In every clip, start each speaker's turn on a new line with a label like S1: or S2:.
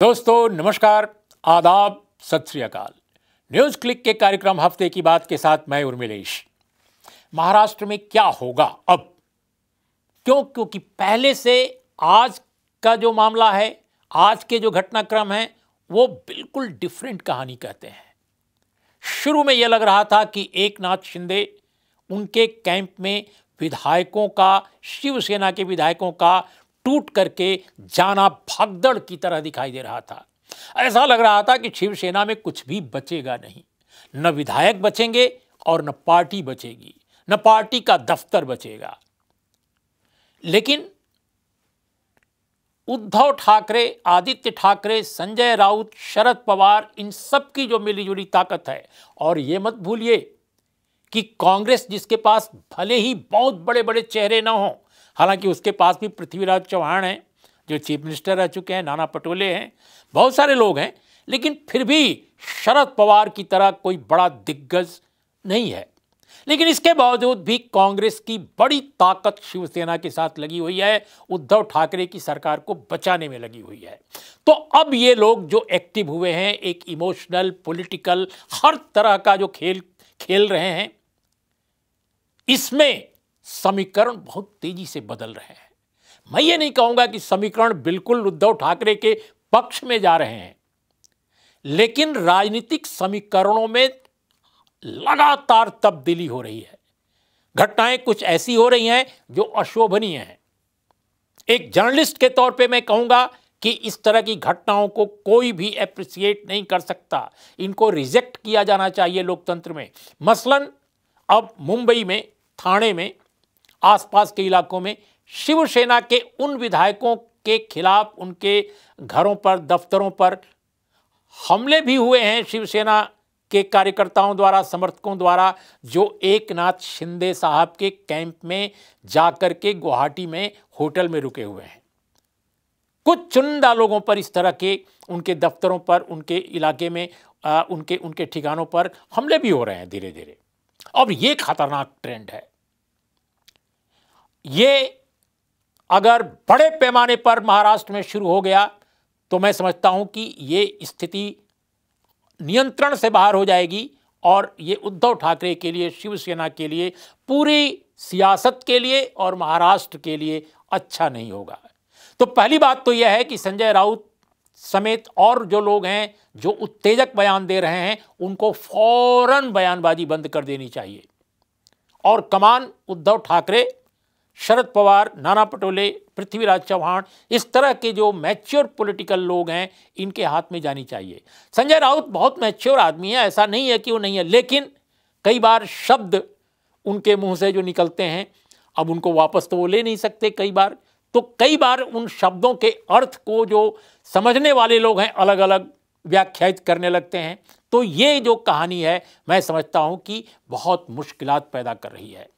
S1: दोस्तों नमस्कार आदाब सत श्रीकाल न्यूज क्लिक के कार्यक्रम हफ्ते की बात के साथ मैं उर्मिलेश महाराष्ट्र में क्या होगा अब क्यों क्योंकि पहले से आज का जो मामला है आज के जो घटनाक्रम है वो बिल्कुल डिफरेंट कहानी कहते हैं शुरू में यह लग रहा था कि एक नाथ शिंदे उनके कैंप में विधायकों का शिवसेना के विधायकों का टूट करके जाना भागदड़ की तरह दिखाई दे रहा था ऐसा लग रहा था कि शिवसेना में कुछ भी बचेगा नहीं न विधायक बचेंगे और न पार्टी बचेगी न पार्टी का दफ्तर बचेगा लेकिन उद्धव ठाकरे आदित्य ठाकरे संजय राउत शरद पवार इन सब की जो मिलीजुली ताकत है और ये मत भूलिए कि कांग्रेस जिसके पास भले ही बहुत बड़े बड़े चेहरे ना हों हालांकि उसके पास भी पृथ्वीराज चौहान हैं जो चीफ मिनिस्टर रह चुके हैं नाना पटोले हैं बहुत सारे लोग हैं लेकिन फिर भी शरद पवार की तरह कोई बड़ा दिग्गज नहीं है लेकिन इसके बावजूद भी कांग्रेस की बड़ी ताकत शिवसेना के साथ लगी हुई है उद्धव ठाकरे की सरकार को बचाने में लगी हुई है तो अब ये लोग जो एक्टिव हुए हैं एक इमोशनल पॉलिटिकल हर तरह का जो खेल खेल रहे हैं इसमें समीकरण बहुत तेजी से बदल रहे हैं मैं ये नहीं कहूंगा कि समीकरण बिल्कुल उद्धव ठाकरे के पक्ष में जा रहे हैं लेकिन राजनीतिक समीकरणों में लगातार तब्दीली हो रही है घटनाएं कुछ ऐसी हो रही हैं जो अशोभनीय हैं एक जर्नलिस्ट के तौर पे मैं कहूंगा कि इस तरह की घटनाओं को कोई भी अप्रिसिएट नहीं कर सकता इनको रिजेक्ट किया जाना चाहिए लोकतंत्र में मसलन अब मुंबई में थाने में आसपास के इलाकों में शिवसेना के उन विधायकों के खिलाफ उनके घरों पर दफ्तरों पर हमले भी हुए हैं शिवसेना के कार्यकर्ताओं द्वारा समर्थकों द्वारा जो एक नाथ शिंदे साहब के कैंप में जाकर के गुवाहाटी में होटल में रुके हुए हैं कुछ चुनिंदा लोगों पर इस तरह के उनके दफ्तरों पर उनके इलाके में आ, उनके उनके ठिकानों पर हमले भी हो रहे हैं धीरे धीरे अब ये खतरनाक ट्रेंड है ये अगर बड़े पैमाने पर महाराष्ट्र में शुरू हो गया तो मैं समझता हूं कि ये स्थिति नियंत्रण से बाहर हो जाएगी और ये उद्धव ठाकरे के लिए शिवसेना के लिए पूरी सियासत के लिए और महाराष्ट्र के लिए अच्छा नहीं होगा तो पहली बात तो यह है कि संजय राउत समेत और जो लोग हैं जो उत्तेजक बयान दे रहे हैं उनको फौरन बयानबाजी बंद कर देनी चाहिए और कमान उद्धव ठाकरे शरद पवार नाना पटोले पृथ्वीराज चौहान इस तरह के जो मैच्योर पॉलिटिकल लोग हैं इनके हाथ में जानी चाहिए संजय राउत बहुत मैच्योर आदमी है ऐसा नहीं है कि वो नहीं है लेकिन कई बार शब्द उनके मुंह से जो निकलते हैं अब उनको वापस तो वो ले नहीं सकते कई बार तो कई बार उन शब्दों के अर्थ को जो समझने वाले लोग हैं अलग अलग व्याख्यात करने लगते हैं तो ये जो कहानी है मैं समझता हूँ कि बहुत मुश्किल पैदा कर रही है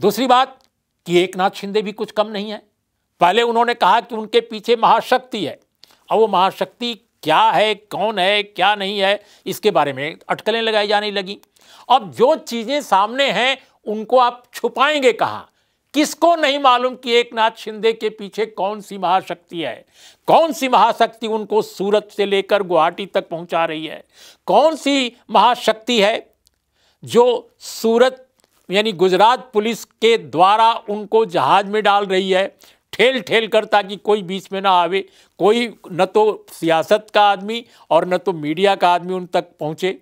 S1: दूसरी बात कि एक नाथ शिंदे भी कुछ कम नहीं है पहले उन्होंने कहा कि उनके पीछे महाशक्ति है और वो महाशक्ति क्या है कौन है क्या नहीं है इसके बारे में अटकलें लगाई जाने लगी अब जो चीज़ें सामने हैं उनको आप छुपाएंगे कहा किसको नहीं मालूम कि एक नाथ शिंदे के पीछे कौन सी महाशक्ति है कौन सी महाशक्ति उनको सूरत से लेकर गुवाहाटी तक पहुंचा रही है कौन सी महाशक्ति है जो सूरत यानी गुजरात पुलिस के द्वारा उनको जहाज में डाल रही है ठेल ठेल कर ताकि कोई बीच में ना आवे कोई न तो सियासत का आदमी और न तो मीडिया का आदमी उन तक पहुँचे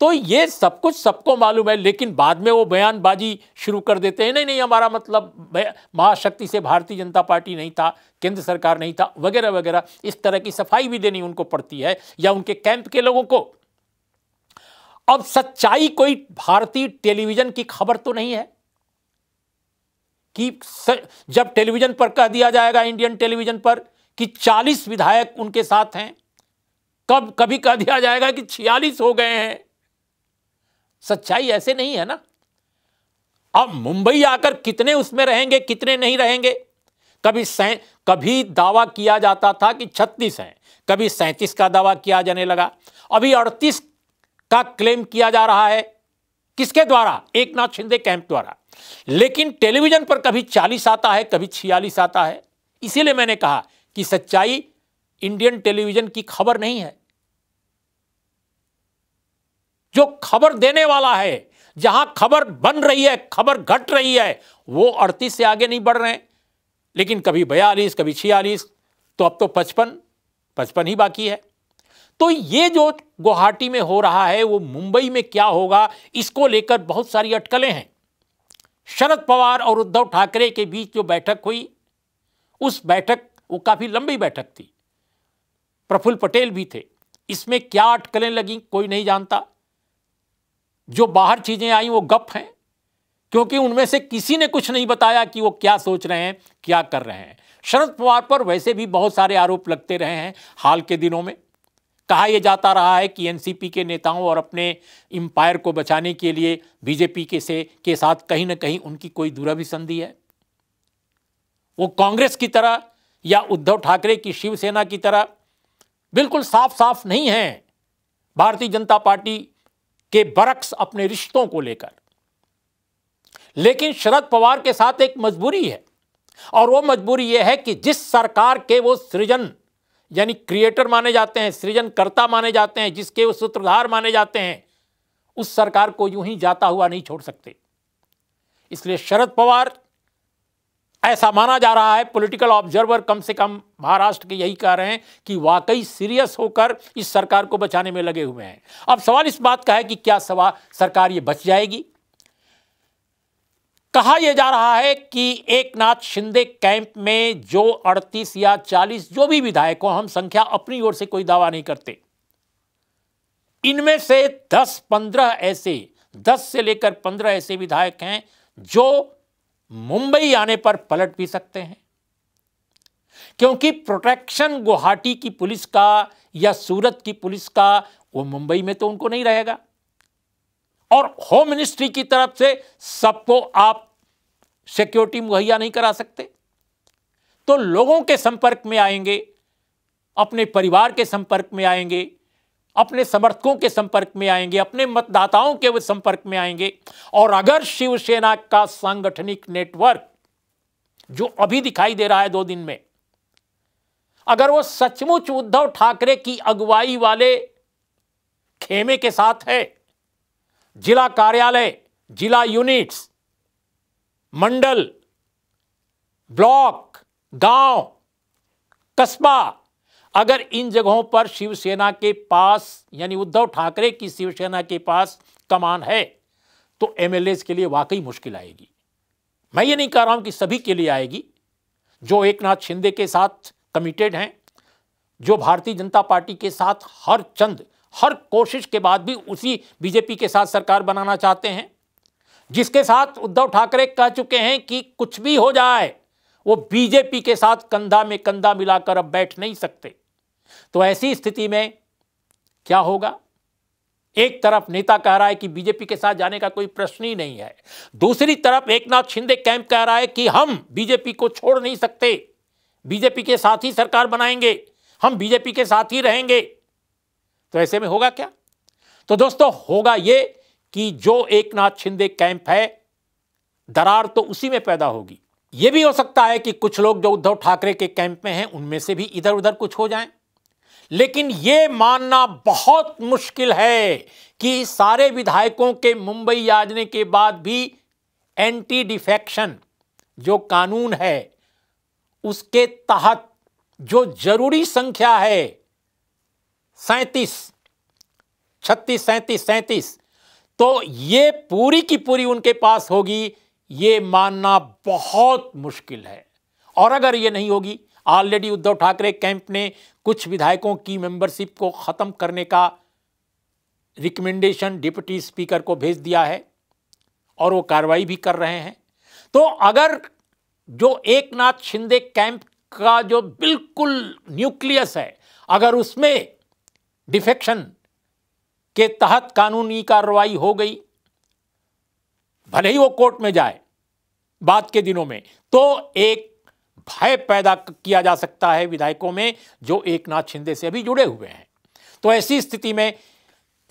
S1: तो ये सब कुछ सबको मालूम है लेकिन बाद में वो बयानबाजी शुरू कर देते हैं नहीं नहीं हमारा मतलब महाशक्ति से भारतीय जनता पार्टी नहीं था केंद्र सरकार नहीं था वगैरह वगैरह इस तरह की सफाई भी देनी उनको पड़ती है या उनके कैंप के लोगों को अब सच्चाई कोई भारतीय टेलीविजन की खबर तो नहीं है कि जब टेलीविजन पर कह दिया जाएगा इंडियन टेलीविजन पर कि 40 विधायक उनके साथ हैं कब कभी कह दिया जाएगा कि 46 हो गए हैं सच्चाई ऐसे नहीं है ना अब मुंबई आकर कितने उसमें रहेंगे कितने नहीं रहेंगे कभी सै कभी दावा किया जाता था कि 36 हैं कभी 37 का दावा किया जाने लगा अभी 38 का क्लेम किया जा रहा है किसके द्वारा एक नाथ शिंदे कैंप द्वारा लेकिन टेलीविजन पर कभी चालीस आता है कभी छियालीस आता है इसीलिए मैंने कहा कि सच्चाई इंडियन टेलीविजन की खबर नहीं है जो खबर देने वाला है जहां खबर बन रही है खबर घट रही है वो अड़तीस से आगे नहीं बढ़ रहे हैं लेकिन कभी बयालीस कभी छियालीस तो अब तो पचपन पचपन ही बाकी है तो ये जो गुवाहाटी में हो रहा है वो मुंबई में क्या होगा इसको लेकर बहुत सारी अटकलें हैं शरद पवार और उद्धव ठाकरे के बीच जो बैठक हुई उस बैठक वो काफ़ी लंबी बैठक थी प्रफुल्ल पटेल भी थे इसमें क्या अटकलें लगी कोई नहीं जानता जो बाहर चीज़ें आई वो गप हैं क्योंकि उनमें से किसी ने कुछ नहीं बताया कि वो क्या सोच रहे हैं क्या कर रहे हैं शरद पवार पर वैसे भी बहुत सारे आरोप लगते रहे हैं हाल के दिनों में कहा यह जाता रहा है कि एनसीपी के नेताओं और अपने एम्पायर को बचाने के लिए बीजेपी के से के साथ कहीं ना कहीं उनकी कोई दुराभिसंधि है वो कांग्रेस की तरह या उद्धव ठाकरे की शिवसेना की तरह बिल्कुल साफ साफ नहीं है भारतीय जनता पार्टी के बरक्स अपने रिश्तों को लेकर लेकिन शरद पवार के साथ एक मजबूरी है और वो मजबूरी यह है कि जिस सरकार के वो सृजन यानी क्रिएटर माने जाते हैं सृजनकर्ता माने जाते हैं जिसके वो सूत्रधार माने जाते हैं उस सरकार को यूं ही जाता हुआ नहीं छोड़ सकते इसलिए शरद पवार ऐसा माना जा रहा है पॉलिटिकल ऑब्जर्वर कम से कम महाराष्ट्र के यही कह रहे हैं कि वाकई सीरियस होकर इस सरकार को बचाने में लगे हुए हैं अब सवाल इस बात का है कि क्या सवा सरकार ये बच जाएगी कहा यह जा रहा है कि एक नाथ शिंदे कैंप में जो 38 या 40 जो भी विधायक हो हम संख्या अपनी ओर से कोई दावा नहीं करते इनमें से 10-15 ऐसे 10 से लेकर 15 ऐसे विधायक हैं जो मुंबई आने पर पलट भी सकते हैं क्योंकि प्रोटेक्शन गुवाहाटी की पुलिस का या सूरत की पुलिस का वो मुंबई में तो उनको नहीं रहेगा और होम मिनिस्ट्री की तरफ से सबको आप सिक्योरिटी मुहैया नहीं करा सकते तो लोगों के संपर्क में आएंगे अपने परिवार के संपर्क में आएंगे अपने समर्थकों के संपर्क में आएंगे अपने मतदाताओं के संपर्क में आएंगे और अगर शिवसेना का सांगठनिक नेटवर्क जो अभी दिखाई दे रहा है दो दिन में अगर वो सचमुच उद्धव ठाकरे की अगुवाई वाले खेमे के साथ है जिला कार्यालय जिला यूनिट्स मंडल ब्लॉक गांव कस्बा अगर इन जगहों पर शिवसेना के पास यानी उद्धव ठाकरे की शिवसेना के पास कमान है तो एमएलए के लिए वाकई मुश्किल आएगी मैं ये नहीं कह रहा हूं कि सभी के लिए आएगी जो एक नाथ शिंदे के साथ कमिटेड हैं जो भारतीय जनता पार्टी के साथ हर चंद हर कोशिश के बाद भी उसी बीजेपी के साथ सरकार बनाना चाहते हैं जिसके साथ उद्धव ठाकरे कह चुके हैं कि कुछ भी हो जाए वो बीजेपी के साथ कंधा में कंधा मिलाकर अब बैठ नहीं सकते तो ऐसी स्थिति में क्या होगा एक तरफ नेता कह रहा है कि बीजेपी के साथ जाने का कोई प्रश्न ही नहीं है दूसरी तरफ एक नाथ शिंदे कैंप कह रहा है कि हम बीजेपी को छोड़ नहीं सकते बीजेपी के साथ ही सरकार बनाएंगे हम बीजेपी के साथ ही रहेंगे तो ऐसे में होगा क्या तो दोस्तों होगा ये कि जो एक नाथ शिंदे कैंप है दरार तो उसी में पैदा होगी ये भी हो सकता है कि कुछ लोग जो उद्धव ठाकरे के कैंप में हैं उनमें से भी इधर उधर कुछ हो जाएं लेकिन यह मानना बहुत मुश्किल है कि सारे विधायकों के मुंबई आजने के बाद भी एंटी डिफेक्शन जो कानून है उसके तहत जो जरूरी संख्या है सैंतीस छत्तीस सैंतीस सैंतीस तो ये पूरी की पूरी उनके पास होगी ये मानना बहुत मुश्किल है और अगर ये नहीं होगी ऑलरेडी उद्धव ठाकरे कैंप ने कुछ विधायकों की मेंबरशिप को ख़त्म करने का रिकमेंडेशन डिप्टी स्पीकर को भेज दिया है और वो कार्रवाई भी कर रहे हैं तो अगर जो एक नाथ शिंदे कैंप का जो बिल्कुल न्यूक्लियस है अगर उसमें डिफेक्शन के तहत कानूनी कार्रवाई हो गई भले ही वो कोर्ट में जाए बाद के दिनों में तो एक भय पैदा किया जा सकता है विधायकों में जो एक नाथ शिंदे से अभी जुड़े हुए हैं तो ऐसी स्थिति में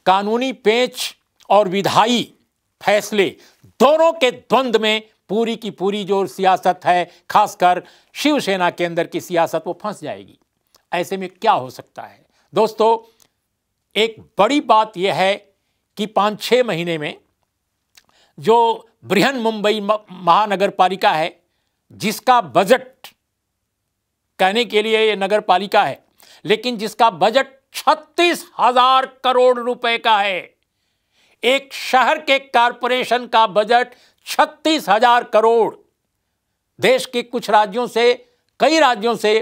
S1: कानूनी पेच और विधायी फैसले दोनों के द्वंद्व में पूरी की पूरी जो सियासत है खासकर शिवसेना के अंदर की सियासत वो फंस जाएगी ऐसे में क्या हो सकता है दोस्तों एक बड़ी बात यह है कि पाँच छः महीने में जो बृहन मुंबई महानगर पालिका है जिसका बजट कहने के लिए ये नगर पालिका है लेकिन जिसका बजट छत्तीस हजार करोड़ रुपए का है एक शहर के कारपोरेशन का बजट छत्तीस हजार करोड़ देश के कुछ राज्यों से कई राज्यों से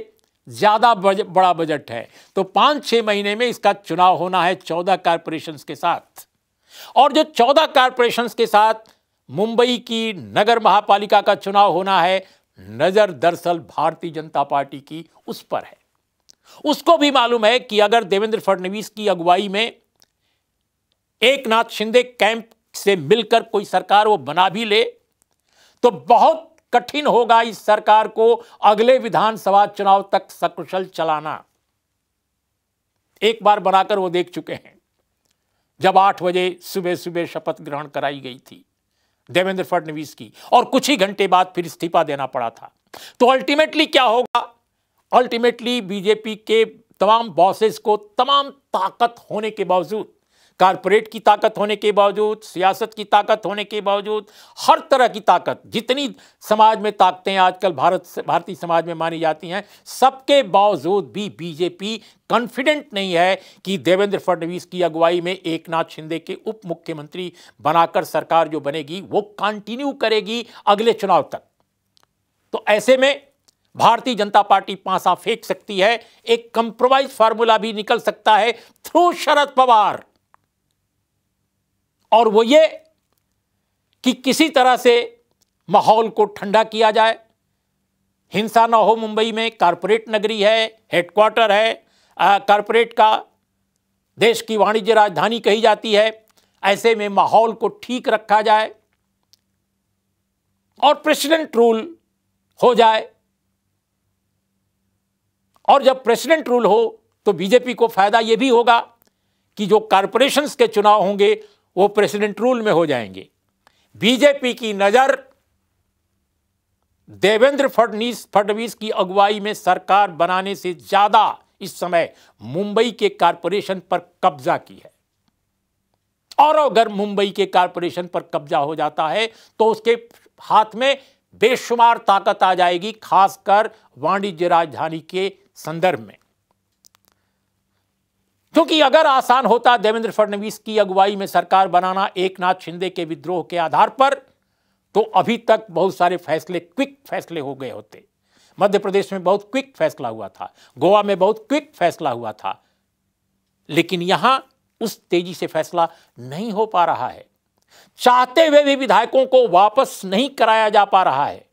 S1: ज़्यादा बड़ा बजट है तो पाँच छः महीने में इसका चुनाव होना है चौदह कारपोरेशन के साथ और जो चौदह कारपोरेशन के साथ मुंबई की नगर महापालिका का चुनाव होना है नज़र दरअसल भारतीय जनता पार्टी की उस पर है उसको भी मालूम है कि अगर देवेंद्र फडणवीस की अगुवाई में एक नाथ शिंदे कैंप से मिलकर कोई सरकार वो बना भी ले तो बहुत कठिन होगा इस सरकार को अगले विधानसभा चुनाव तक सकुशल चलाना एक बार बनाकर वो देख चुके हैं जब आठ बजे सुबह सुबह शपथ ग्रहण कराई गई थी देवेंद्र फडणवीस की और कुछ ही घंटे बाद फिर इस्तीफा देना पड़ा था तो अल्टीमेटली क्या होगा अल्टीमेटली बीजेपी के तमाम बॉसेस को तमाम ताकत होने के बावजूद कारपोरेट की ताकत होने के बावजूद सियासत की ताकत होने के बावजूद हर तरह की ताकत जितनी समाज में ताकतें आजकल भारत भारतीय समाज में मानी जाती हैं सबके बावजूद भी बीजेपी कॉन्फिडेंट नहीं है कि देवेंद्र फडणवीस की अगुवाई में एक नाथ शिंदे के उप मुख्यमंत्री बनाकर सरकार जो बनेगी वो कंटिन्यू करेगी अगले चुनाव तक तो ऐसे में भारतीय जनता पार्टी पांसा फेंक सकती है एक कंप्रोमाइज फार्मूला भी निकल सकता है थ्रू शरद पवार और वो ये कि किसी तरह से माहौल को ठंडा किया जाए हिंसा ना हो मुंबई में कॉरपोरेट नगरी है हेडक्वार्टर है कॉरपोरेट का देश की वाणिज्य राजधानी कही जाती है ऐसे में माहौल को ठीक रखा जाए और प्रेसिडेंट रूल हो जाए और जब प्रेसिडेंट रूल हो तो बीजेपी को फायदा यह भी होगा कि जो कॉरपोरेशंस के चुनाव होंगे वो प्रेसिडेंट रूल में हो जाएंगे बीजेपी की नज़र देवेंद्र फडनीस फडनवीस की अगुवाई में सरकार बनाने से ज़्यादा इस समय मुंबई के कारपोरेशन पर कब्जा की है और अगर मुंबई के कारपोरेशन पर कब्जा हो जाता है तो उसके हाथ में बेशुमार ताकत आ जाएगी खासकर वाणिज्य राजधानी के संदर्भ में क्योंकि अगर आसान होता देवेंद्र फडणवीस की अगुवाई में सरकार बनाना एक नाथ शिंदे के विद्रोह के आधार पर तो अभी तक बहुत सारे फैसले क्विक फैसले हो गए होते मध्य प्रदेश में बहुत क्विक फैसला हुआ था गोवा में बहुत क्विक फैसला हुआ था लेकिन यहां उस तेजी से फैसला नहीं हो पा रहा है चाहते हुए भी विधायकों को वापस नहीं कराया जा पा रहा है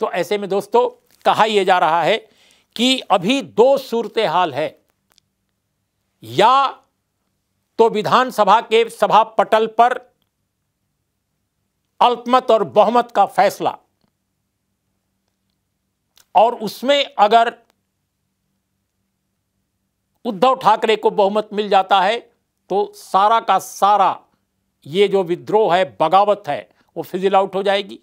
S1: तो ऐसे में दोस्तों कहा यह जा रहा है कि अभी दो सूरत हाल है या तो विधानसभा के सभा पटल पर अल्पमत और बहुमत का फैसला और उसमें अगर उद्धव ठाकरे को बहुमत मिल जाता है तो सारा का सारा ये जो विद्रोह है बगावत है वो फिजिल आउट हो जाएगी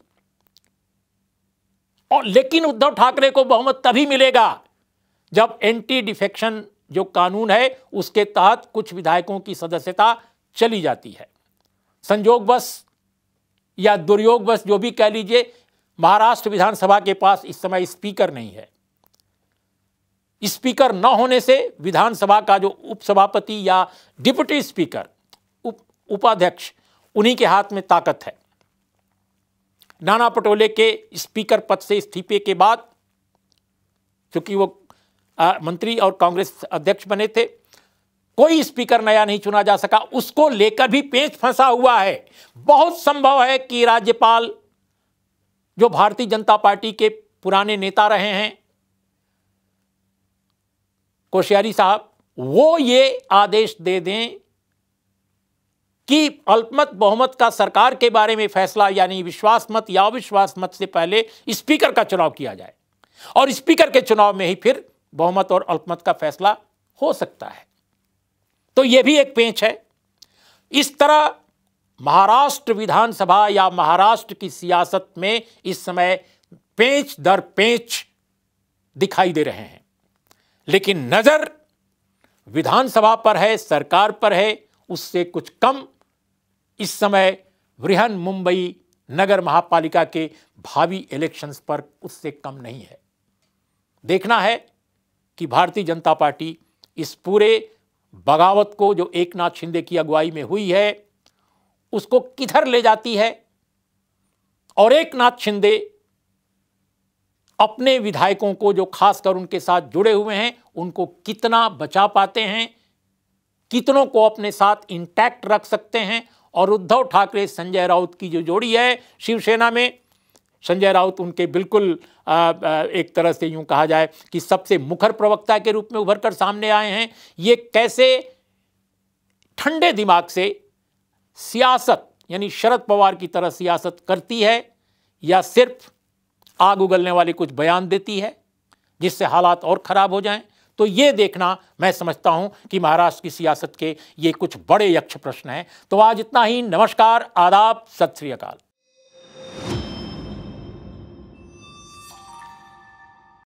S1: और लेकिन उद्धव ठाकरे को बहुमत तभी मिलेगा जब एंटी डिफेक्शन जो कानून है उसके तहत कुछ विधायकों की सदस्यता चली जाती है संजोग बस या दुर्योग बस जो भी कह लीजिए महाराष्ट्र विधानसभा के पास इस समय स्पीकर नहीं है स्पीकर न होने से विधानसभा का जो उपसभापति या डिप्टी स्पीकर उप उपाध्यक्ष उन्हीं के हाथ में ताकत है नाना पटोले के स्पीकर पद से इस्तीफे के बाद क्योंकि वो मंत्री और कांग्रेस अध्यक्ष बने थे कोई स्पीकर नया नहीं चुना जा सका उसको लेकर भी पेच फंसा हुआ है बहुत संभव है कि राज्यपाल जो भारतीय जनता पार्टी के पुराने नेता रहे हैं कोश्यारी साहब वो ये आदेश दे दें कि अल्पमत बहुमत का सरकार के बारे में फैसला यानी विश्वास मत या अविश्वास मत से पहले स्पीकर का चुनाव किया जाए और स्पीकर के चुनाव में ही फिर बहुमत और अल्पमत का फैसला हो सकता है तो यह भी एक पेंच है इस तरह महाराष्ट्र विधानसभा या महाराष्ट्र की सियासत में इस समय पेंच दर पेंच दिखाई दे रहे हैं लेकिन नज़र विधानसभा पर है सरकार पर है उससे कुछ कम इस समय बृहन मुंबई नगर महापालिका के भावी इलेक्शंस पर उससे कम नहीं है देखना है कि भारतीय जनता पार्टी इस पूरे बगावत को जो एक नाथ शिंदे की अगुवाई में हुई है उसको किधर ले जाती है और एक नाथ शिंदे अपने विधायकों को जो खासकर उनके साथ जुड़े हुए हैं उनको कितना बचा पाते हैं कितनों को अपने साथ इंटैक्ट रख सकते हैं और उद्धव ठाकरे संजय राउत की जो जोड़ी है शिवसेना में संजय राउत उनके बिल्कुल एक तरह से यूं कहा जाए कि सबसे मुखर प्रवक्ता के रूप में उभर कर सामने आए हैं ये कैसे ठंडे दिमाग से सियासत यानी शरद पवार की तरह सियासत करती है या सिर्फ आग उगलने वाले कुछ बयान देती है जिससे हालात और ख़राब हो जाएं तो ये देखना मैं समझता हूँ कि महाराष्ट्र की सियासत के ये कुछ बड़े यक्ष प्रश्न हैं तो आज इतना ही नमस्कार आदाब सत श्री अकाल